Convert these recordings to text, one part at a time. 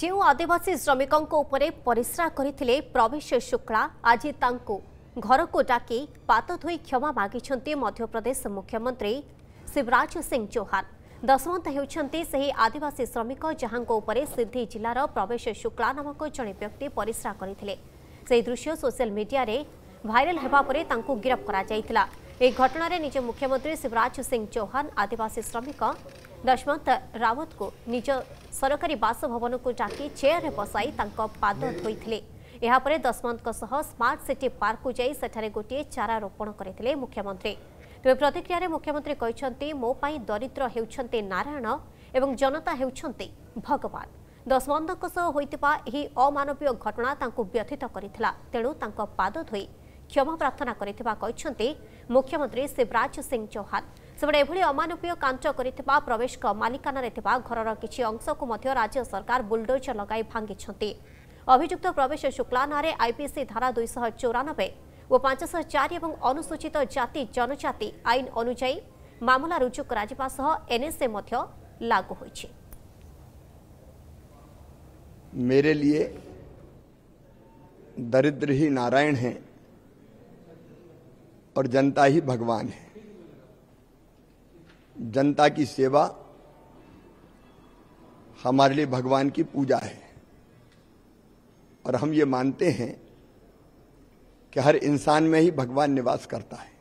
ଯେଉଁ ଆଦିବାସୀ ଶ୍ରମିକଙ୍କ ଉପରେ ପରିସ୍ରା କରିଥିଲେ ପ୍ରବେଶ ଶୁକ୍ଳା ଆଜି ତାଙ୍କୁ ଘରକୁ ଡାକି ପାତ ଧୋଇ କ୍ଷମା ମାଗିଛନ୍ତି ମଧ୍ୟପ୍ରଦେଶ ମୁଖ୍ୟମନ୍ତ୍ରୀ ଶିବରାଜ ସିଂ ଚୌହାନ ଦଶମନ୍ତ ହେଉଛନ୍ତି ସେହି ଆଦିବାସୀ ଶ୍ରମିକ ଯାହାଙ୍କ ଉପରେ ସିଦ୍ଧି ଜିଲ୍ଲାର ପ୍ରବେଶ ଶୁକ୍ଳା ନାମକ ଜଣେ ବ୍ୟକ୍ତି ପରିସ୍ରା କରିଥିଲେ ସେହି ଦୃଶ୍ୟ ସୋସିଆଲ ମିଡିଆରେ ଭାଇରାଲ ହେବା ପରେ ତାଙ୍କୁ ଗିରଫ କରାଯାଇଥିଲା ଏହି ଘଟଣାରେ ନିଜେ ମୁଖ୍ୟମନ୍ତ୍ରୀ ଶିବରାଜ ସିଂ ଚୌହାନ ଆଦିବାସୀ ଶ୍ରମିକ लक्ष्मण रावत को निज सरकारी बासभवन को डाक चेयर बसाई पाद धोले यापर दशमंत स्मार्ट सिटी पार्क को जा सेठे गोटे चारा रोपण करते मुख्यमंत्री तेज प्रतिक्रिय मुख्यमंत्री कहते मोपाई दरिद्र हो नारायण एवं जनता होगवान दशमंत होमानवीय घटना व्यथित करेणु पाद धोई क्षमा प्रार्थना करमंत्री शिवराज सिंह चौहान ସେପଟେ ଏଭଳି ଅମାନବୀୟ କାଞ୍ଚ କରିଥିବା ପ୍ରବେଶଙ୍କ ମାଲିକାନାରେ ଥିବା ଘରର କିଛି ଅଂଶକୁ ମଧ୍ୟ ରାଜ୍ୟ ସରକାର ବୁଲଡୋଜର ଲଗାଇ ଭାଙ୍ଗିଛନ୍ତି ଅଭିଯୁକ୍ତ ପ୍ରବେଶ ଶୁକ୍ଲା ନାଁରେ ଆଇପିସି ଧାରା ଦୁଇଶହ ଚଉରାନବେ ଓ ପାଞ୍ଚଶହ ଚାରି ଏବଂ ଅନୁସୂଚିତ ଜାତି ଜନଜାତି ଆଇନ ଅନୁଯାୟୀ ମାମଲା ରୁଜୁ କରାଯିବା ସହ ଏନ୍ଏସ୍ଏ ମଧ୍ୟ ଲାଗୁ ହୋଇଛି मेरे लिए दरिद्र ही नारायण हैं और जनता ही भगवान है जनता की सेवा हमारे लिए भगवान की पूजा है और हम ये मानते हैं कि हर इंसान में ही भगवान निवास करता है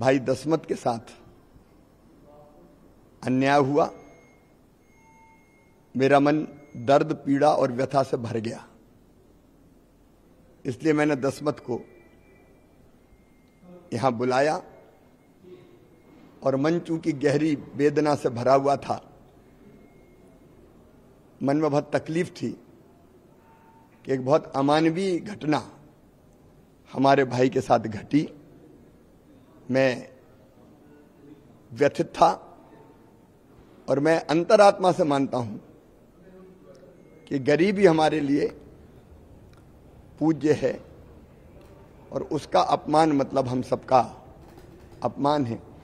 भाई दसमत के साथ अन्याय हुआ मेरा मन दर्द पीड़ा और व्यथा से भर गया इसलिए मैंने दसमत को यहां बुलाया और मन चूंकि गहरी वेदना से भरा हुआ था मन में बहुत तकलीफ थी कि एक बहुत अमानवीय घटना हमारे भाई के साथ घटी मैं व्यथित था और मैं अंतरात्मा से मानता हूं कि गरीबी हमारे लिए पूज्य है और उसका अपमान मतलब हम सबका अपमान है